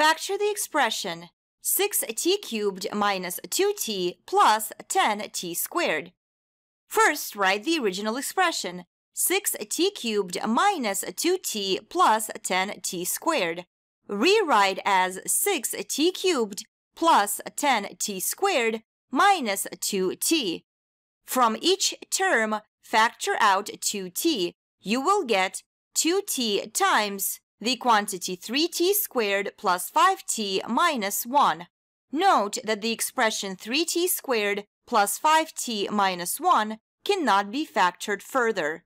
Factor the expression 6t cubed minus 2t plus 10t squared. First, write the original expression 6t cubed minus 2t plus 10t squared. Rewrite as 6t cubed plus 10t squared minus 2t. From each term, factor out 2t. You will get 2t times the quantity 3t squared plus 5t minus 1. Note that the expression 3t squared plus 5t minus 1 cannot be factored further.